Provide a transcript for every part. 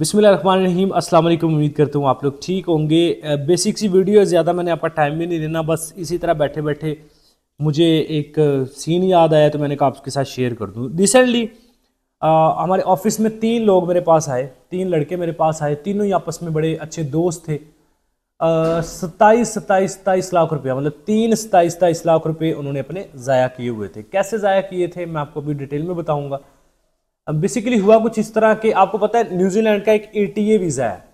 बिसमिल अस्सलाम वालेकुम उम्मीद करता हूँ आप लोग ठीक होंगे बेसिक सी वीडियो ज़्यादा मैंने आपका टाइम भी नहीं देना बस इसी तरह बैठे बैठे मुझे एक सीन याद आया तो मैंने कहा आपके साथ शेयर कर दूँ रिसेंटली हमारे ऑफिस में तीन लोग मेरे पास आए तीन लड़के मेरे पास आए तीनों ही आपस में बड़े अच्छे दोस्त थे सत्ताईस सत्ताईस सत्ताईस लाख रुपया मतलब तीन सत्ताईस सत्ताईस लाख रुपये उन्होंने अपने ज़ाया किए हुए थे कैसे ज़ाया किए थे मैं आपको अभी डिटेल में बताऊँगा बेसिकली हुआ कुछ इस तरह के आपको पता है न्यूजीलैंड का एक एटीए e वीजा है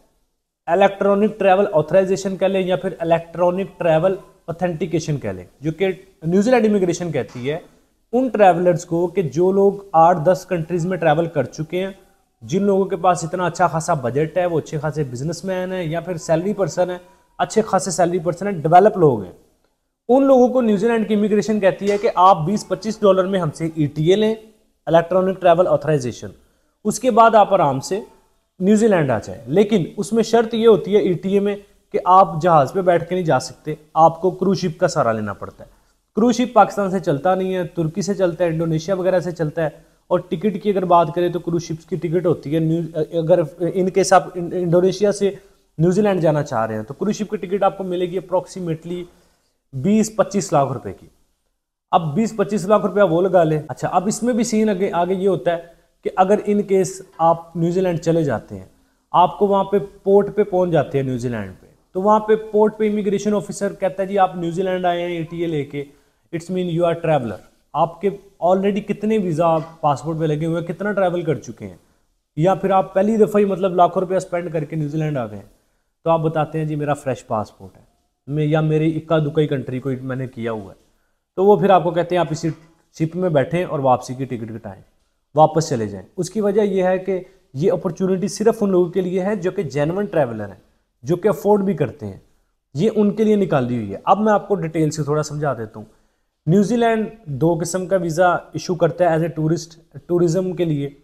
इलेक्ट्रॉनिक ट्रैवल ऑथराइजेशन कह लें या फिर इलेक्ट्रॉनिक ट्रैवल ऑथेंटिकेशन कह लें जो कि न्यूजीलैंड इमिग्रेशन कहती है उन ट्रैवलर्स को कि जो लोग आठ दस कंट्रीज़ में ट्रैवल कर चुके हैं जिन लोगों के पास इतना अच्छा खासा बजट है वो अच्छे खासे बिजनेसमैन है या फिर सैलरी पर्सन है अच्छे खासे सैलरी पर्सन है डेवलप लोग हैं उन लोगों को न्यूजीलैंड की इमिग्रेशन कहती है कि आप 20-25 डॉलर में हमसे ई e लें इलेक्ट्रॉनिक ट्रैवल ऑथराइजेशन उसके बाद आप आराम से न्यूजीलैंड आ जाए लेकिन उसमें शर्त ये होती है ई e में कि आप जहाज़ पे बैठ के नहीं जा सकते आपको क्रूशिप शिप का सहारा लेना पड़ता है क्रूशिप शिप पाकिस्तान से चलता नहीं है तुर्की से चलता है इंडोनेशिया वगैरह से चलता है और टिकट की अगर बात करें तो क्रूशिप्स शिप्स की टिकट होती है न्यू अगर इनकेस आप इंडोनेशिया से न्यूजीलैंड जाना चाह रहे हैं तो क्रूशिप शिप की टिकट आपको मिलेगी अप्रॉक्सीमेटली बीस पच्चीस लाख रुपए की अब 20-25 लाख रुपया वो लगा ले अच्छा अब इसमें भी सीन आगे आगे ये होता है कि अगर इन केस आप न्यूजीलैंड चले जाते हैं आपको वहाँ पे पोर्ट पे पहुँच जाते हैं न्यूजीलैंड पे तो वहाँ पे पोर्ट पे इमिग्रेशन ऑफिसर कहता है जी आप न्यूजीलैंड आए हैं ए लेके it's mean you are traveller आपके ऑलरेडी कितने वीज़ा पासपोर्ट पे लगे हुए हैं कितना ट्रैवल कर चुके हैं या फिर आप पहली दफ़ा ही मतलब लाखों रुपया स्पेंड करके न्यूजीलैंड आ गए हैं तो आप बताते हैं जी मेरा फ्रेश पासपोर्ट है मैं या मेरी इक्का दुक्का कंट्री को मैंने किया हुआ है तो वो फिर आपको कहते हैं आप इसी शिप में बैठें और वापसी की टिकट कटाएं वापस चले जाएं उसकी वजह यह है कि ये अपॉर्चुनिटी सिर्फ उन लोगों के लिए है जो कि जेनवन ट्रैवलर हैं जो कि अफोर्ड भी करते हैं ये उनके लिए निकाली हुई है अब मैं आपको डिटेल से थोड़ा समझा देता हूँ न्यूजीलैंड दो किस्म का वीज़ा इशू करता है एज ए टूरिस्ट टूरिज़्म के लिए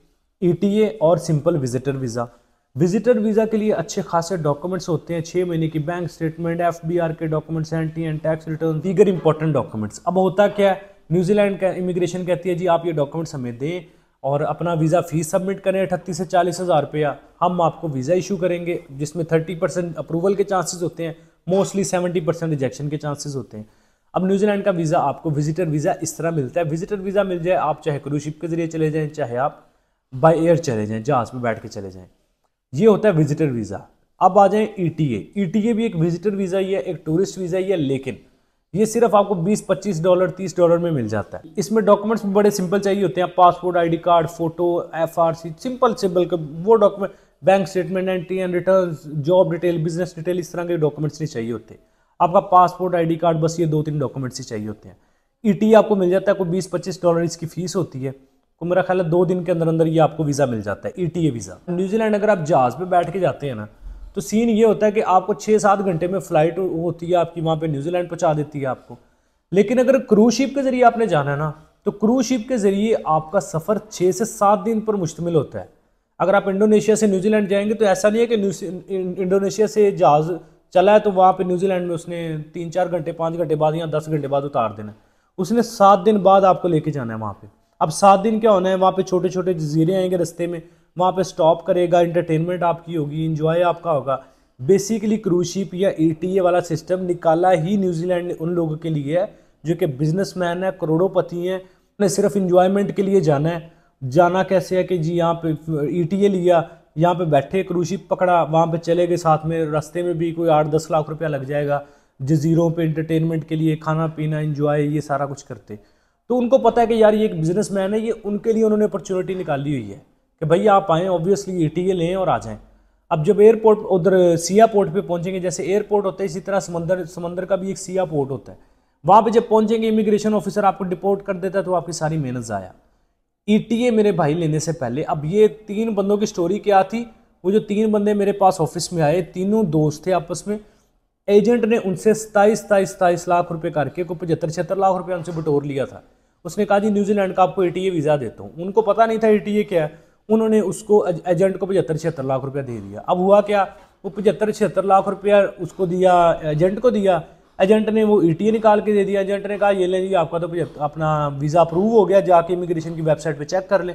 ई e और simple visitor visa visitor visa के लिए अच्छे खासे डॉक्यूमेंट्स होते हैं छः महीने की बैंक स्टेटमेंट एफ के documents N T and tax return दीगर इंपॉर्टेंट डॉक्यूमेंट्स अब होता क्या है न्यूजीलैंड का इमिग्रेशन कहती है जी आप ये डॉक्यूमेंट्स हमें दें और अपना वीज़ा फीस सबमिट करें अठतीस से चालीस हज़ार रुपया हम आपको वीज़ा इशू करेंगे जिसमें थर्टी परसेंट अप्रूवल के चांसेस होते हैं मोस्टली सेवेंटी परसेंट रिजेक्शन के चांसेस होते हैं अब न्यूजीलैंड का वीज़ा आपको विजिटर वीज़ा इस तरह मिलता है विजिटर वीज़ा मिल जाए आप चाहे क्रूशिप के ज़रिए चले जाएँ चाहे आप बाई एयर चले जाएँ जहाज़ पर बैठ के चले जाएँ ये होता है विजिटर वीज़ा अब आ जाए ईटीए ईटीए भी एक विजिटर वीज़ा ही है एक टूरिस्ट वीज़ा ही है लेकिन ये सिर्फ आपको 20-25 डॉलर 30 डॉलर में मिल जाता है इसमें डॉक्यूमेंट्स भी बड़े सिंपल चाहिए होते हैं passport ID card photo FRC simple simple वो document bank statement T and return job detail business detail इस तरह के डॉक्यूमेंट्स नहीं चाहिए होते आपका पासपोर्ट आई कार्ड बस ये दो तीन डॉक्यूमेंट्स ही चाहिए होते हैं ई e आपको मिल जाता है कोई बीस पच्चीस डॉलर इसकी फीस होती है तो मेरा ख्याल है दो दिन के अंदर अंदर ये आपको वीज़ा मिल जाता है ई e वीज़ा न्यूजीलैंड अगर आप जहाज़ पर बैठ के जाते हैं ना तो सीन ये होता है कि आपको छः सात घंटे में फ़्लाइट होती है आपकी वहाँ पर न्यूजीलैंड पहुँचा देती है आपको लेकिन अगर क्रूज शिप के ज़रिए आपने जाना है ना तो क्रूज शिप के ज़रिए आपका सफ़र छः से सात दिन पर मुश्तमिल होता है अगर आप इंडोनेशिया से न्यूजीलैंड जाएंगे तो ऐसा नहीं है कि इंडोनेशिया से जहाज़ चला है तो वहाँ पे न्यूजीलैंड में उसने तीन चार घंटे पाँच घंटे बाद या दस घंटे बाद उतार देना उसने सात दिन बाद आपको लेके जाना है वहाँ पर अब सात दिन क्या होना है वहाँ पे छोटे छोटे जजीरे आएंगे रस्ते में वहाँ पे स्टॉप करेगा इंटरटेनमेंट आपकी होगी इंजॉय आपका होगा बेसिकली क्रूज शिप या ई e वाला सिस्टम निकाला ही न्यूजीलैंड ने उन लोगों के लिए है जो कि बिजनेस मैन है पति हैं उन्हें सिर्फ इंजॉयमेंट के लिए जाना है जाना कैसे है कि जी यहाँ पे ई e लिया यहाँ पे बैठे क्रूज शिप पकड़ा वहाँ पे चले गए साथ में रास्ते में भी कोई आठ दस लाख रुपया लग जाएगा जजीरों पे इंटरटेनमेंट के लिए खाना पीना इंजॉय ये सारा कुछ करते तो उनको पता है कि यार ये एक बिजनेस है ये उनके लिए उन्होंने अपॉर्चुनिटी निकाली हुई है कि भाई आप आएँ ऑब्वियसली ई टी लें और आ जाएँ अब जब एयरपोर्ट उधर सिया पोर्ट पर पहुंचेंगे जैसे एयरपोर्ट होता है इसी तरह समंदर समंदर का भी एक सिया पोर्ट होता है वहाँ पर जब पहुंचेंगे इमिग्रेशन ऑफिसर आपको डिपोर्ट कर देता है तो आपकी सारी मेहनत ज़ाया ईटीए e मेरे भाई लेने से पहले अब ये तीन बंदों की स्टोरी क्या थी वो जो तीन बंदे मेरे पास ऑफिस में आए तीनों दोस्त थे आपस में एजेंट ने उनसे सताईस सताईस सताईस लाख रुपए करके को पचहत्तर छिहत्तर लाख रुपए उनसे बटोर लिया था उसने कहा जी न्यूजीलैंड का आपको ए वीज़ा देता हूँ उनको पता नहीं था ए क्या है उन्होंने उसको एजेंट को पचहत्तर छिहत्तर लाख रुपया दे दिया अब हुआ क्या वो पचहत्तर छिहत्तर लाख रुपया उसको दिया एजेंट को दिया एजेंट ने वो ई निकाल के दे दिया एजेंट ने कहा ये लें जी आपका तो अपना वीज़ा अप्रूव हो गया जाके इमिग्रेशन की वेबसाइट पर चेक कर लें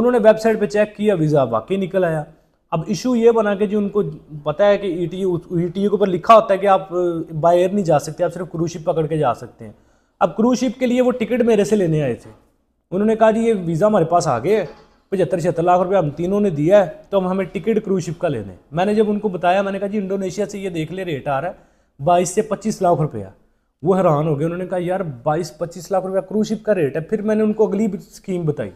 उन्होंने वेबसाइट पर चेक किया वीज़ा वाकई निकल आया अब इशू ये बना के जी उनको पता है कि ई e टी e के ऊपर लिखा होता है कि आप बाय uh, एयर नहीं जा सकते आप सिर्फ क्रूज शिप पकड़ के जा सकते हैं अब क्रूज शिप के लिए वो टिकट मेरे से लेने आए थे उन्होंने कहा जी ये वीज़ा हमारे पास आ गए पचहत्तर छिहत्तर लाख रुपये हम तीनों ने दिया है तो हम हमें टिकट क्रूज शिप का ले दें मैंने जब उनको बताया मैंने कहा जी इंडोनेशिया से ये देख ले रेट आ रहा है बाईस से पच्चीस लाख रुपया वो हैरान हो गए उन्होंने कहा यार बाईस पच्चीस लाख रुपया क्रूज शिप का रेट है फिर मैंने उनको अगली स्कीम बताई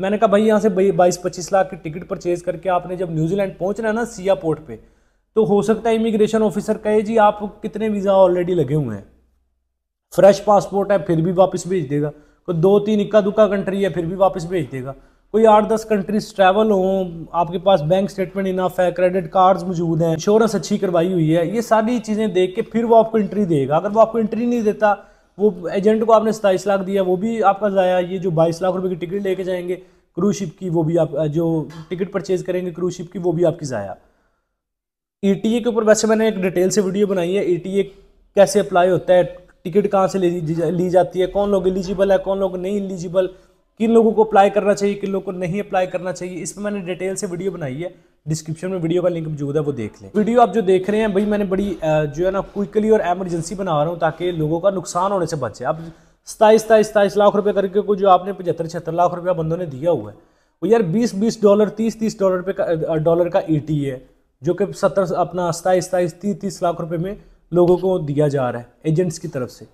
मैंने कहा भाई यहाँ से बाईस पच्चीस लाख की टिकट परचेज करके आपने जब न्यूजीलैंड पहुँचना है ना सिया पोर्ट पर तो हो सकता है इमिग्रेशन ऑफिसर कहे जी आप कितने वीज़ा ऑलरेडी लगे हुए हैं फ्रेश पासपोर्ट है फिर भी वापस भेज देगा कोई दो तीन इक्का दुक्का कंट्री है फिर भी वापस भेज देगा कोई आठ दस कंट्रीज ट्रैवल हों आपके पास बैंक स्टेटमेंट इनाफ है क्रेडिट कार्ड्स मौजूद हैं इंश्योरेंस अच्छी करवाई हुई है ये सारी चीज़ें देख के फिर वो आपको एंट्री देगा अगर वो आपको एंट्री नहीं देता वो एजेंट को आपने सताईस लाख दिया वो भी आपका ज़ाया ये जो बाईस लाख रुपए की टिकट लेके जाएंगे क्रूज शिप की वो भी आप जो टिकट परचेज करेंगे क्रूज शिप की वो भी आपकी ज़ाया ई e के ऊपर वैसे मैंने एक डिटेल से वीडियो बनाई है ई e कैसे अप्लाई होता है टिकट कहाँ से ली जाती है कौन लोग एलिजिबल है कौन लोग नहीं एलिजिबल किन लोगों को अप्लाई करना चाहिए किन लोगों को नहीं अप्लाई करना चाहिए इस पर मैंने डिटेल से वीडियो बनाई है डिस्क्रिप्शन में वीडियो का लिंक मौजूद है वो देख लें वीडियो आप जो देख रहे हैं भाई मैंने बड़ी जो है ना क्विकली और एमरजेंसी बना रहा हूँ ताकि लोगों का नुकसान होने से बचे अब सताईस सताईस सताईस लाख रुपये करके को जो आपने पचहत्तर छिहत्तर लाख रुपया बंदों ने दिया हुआ है वो यार बीस बीस डॉलर तीस तीस डॉलर पे डॉलर का ई e है जो कि सत्तर अपना सताईस सताईस तीस तीस लाख रुपये में लोगों को दिया जा रहा है एजेंट्स की तरफ से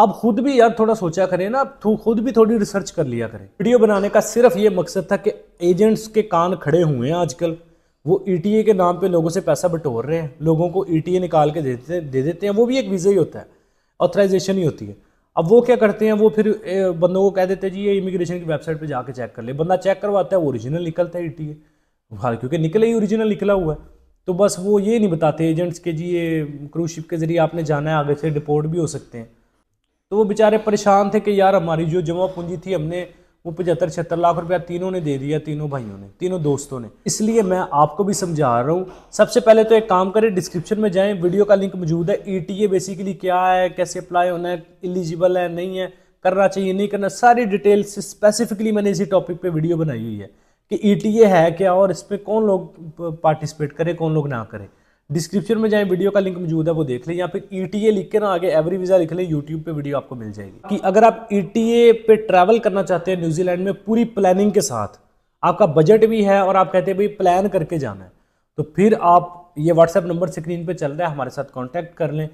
आप खुद भी यार थोड़ा सोचा करें ना आप खुद भी थोड़ी रिसर्च कर लिया करें वीडियो बनाने का सिर्फ ये मकसद था कि एजेंट्स के कान खड़े हुए हैं आजकल वो ई e के नाम पे लोगों से पैसा बटोर रहे हैं लोगों को ई e निकाल के देते देते दे देते हैं वो भी एक वीज़ा ही होता है ऑथराइजेशन ही होती है अब वो क्या करते हैं वो फिर बंदों को कह देते हैं जी ये इमिग्रेशन की वेबसाइट पे जाके चेक कर ले बंदा चेक करवाता है ओरिजिनल निकलता है ई e टी हाँ, क्योंकि निकले ही ओरिजिनल निकला हुआ है तो बस वो ये नहीं बताते एजेंट्स के जी ये क्रूज शिप के ज़रिए आपने जाना है आगे से डिपोर्ट भी हो सकते हैं तो वो बेचारे परेशान थे कि यार हमारी जो जमा पूंजी थी हमने वो पचहत्तर छिहत्तर लाख रुपया तीनों ने दे दिया तीनों भाइयों ने तीनों दोस्तों ने इसलिए मैं आपको भी समझा रहा हूँ सबसे पहले तो एक काम करें डिस्क्रिप्शन में जाएं वीडियो का लिंक मौजूद है ई e बेसिकली क्या है कैसे अप्लाई होना है एलिजिबल है नहीं है करना चाहिए नहीं करना सारी डिटेल्स स्पेसिफिकली मैंने इसी टॉपिक पर वीडियो बनाई हुई है कि ई e है क्या और इसमें कौन लोग पार्टिसिपेट करें कौन लोग ना करें डिस्क्रिप्शन में जाए वीडियो का लिंक मौजूद है वो देख लें या फिर ई लिख के ना आगे एवरी वीज़ा लिख लें यूट्यूब पे वीडियो आपको मिल जाएगी कि अगर आप ई e पे ट्रैवल करना चाहते हैं न्यूजीलैंड में पूरी प्लानिंग के साथ आपका बजट भी है और आप कहते हैं भाई प्लान करके जाना है तो फिर आप ये व्हाट्सएप नंबर स्क्रीन पर चल रहा है हमारे साथ कॉन्टैक्ट कर लें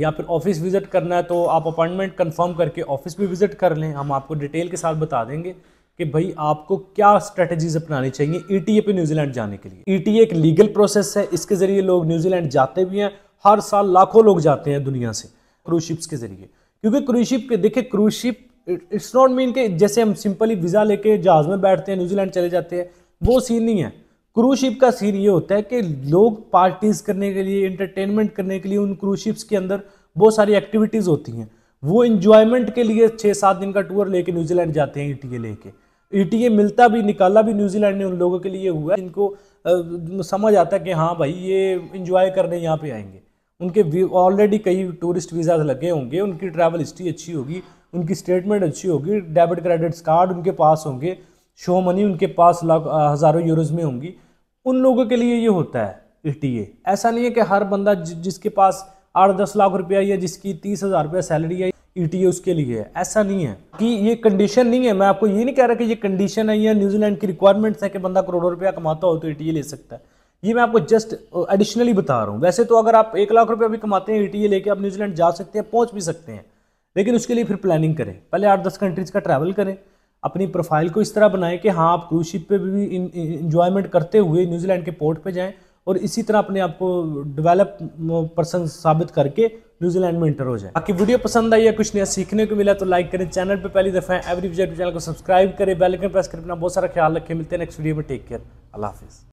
या फिर ऑफिस विज़िट करना है तो आप अपॉइंटमेंट कन्फर्म करके ऑफिस भी विज़िट कर लें हम आपको डिटेल के साथ बता देंगे कि भाई आपको क्या स्ट्रेटजीज अपनानी चाहिए ईटीए e पे न्यूजीलैंड जाने के लिए ईटीए e एक लीगल प्रोसेस है इसके जरिए लोग न्यूजीलैंड जाते भी हैं हर साल लाखों लोग जाते हैं दुनिया से क्रूशिप्स के जरिए क्योंकि क्रूशिप के देखिए क्रूशिप इट्स नॉट मीन के जैसे हम सिंपली वीज़ा लेके जहाज़ में बैठते हैं न्यूजीलैंड चले जाते हैं वो सीन नहीं है क्रूशिप का सीन ये होता है कि लोग पार्टीज़ करने के लिए इंटरटेनमेंट करने के लिए उन क्रूशिप्स के अंदर बहुत सारी एक्टिविटीज़ होती हैं वो इन्जॉयमेंट के लिए छः सात दिन का टूर लेके न्यूजीलैंड जाते हैं ई e लेके ईटीए e मिलता भी निकाला भी न्यूजीलैंड ने उन लोगों के लिए हुआ इनको समझ आता है कि हाँ भाई ये इंजॉय करने यहाँ पे आएंगे उनके ऑलरेडी कई टूरिस्ट वीज़ा लगे होंगे उनकी ट्रैवल हिस्ट्री अच्छी होगी उनकी स्टेटमेंट अच्छी होगी डेबिट क्रेडिट कार्ड उनके पास होंगे शो मनी उनके पास लाख हज़ारों यूरोज में होंगी उन लोगों के लिए ये होता है ई e ऐसा नहीं है कि हर बंदा जिसके पास आठ दस लाख रुपया या जिसकी तीस हज़ार रुपया सैलरी है ई e उसके लिए है ऐसा नहीं है कि ये कंडीशन नहीं है मैं आपको ये नहीं कह रहा कि ये कंडीशन है या न्यूजीलैंड की रिक्वायरमेंट्स है कि बंदा करोड़ों रुपया कमाता हो तो ई e e ले सकता है ये मैं आपको जस्ट एडिशनली uh, बता रहा हूँ वैसे तो अगर आप एक लाख रुपया भी कमाते हैं ई लेके आप न्यूजीलैंड जा सकते हैं पहुँच भी सकते हैं लेकिन उसके लिए फिर प्लानिंग करें पहले आठ दस कंट्रीज़ का ट्रैवल करें अपनी प्रोफाइल को इस तरह बनाएं कि हाँ आप क्रूज शिप पर भी इंजॉयमेंट करते हुए न्यूजीलैंड के पोर्ट पर जाएँ और इसी तरह अपने आप को डेवलप पर्सन साबित करके न्यूजीलैंड में इंटर हो जाए बाकी वीडियो पसंद आई है कुछ नया सीखने को मिला तो लाइक करें चैनल पे पहली दफ़ा एवरी चैनल को सब्सक्राइब करें बेल आइकन प्रेस करें अपना बहुत सारा ख्याल रखें मिलते हैं नेक्स्ट वीडियो में टेक केयर अल्लाह हाफिज़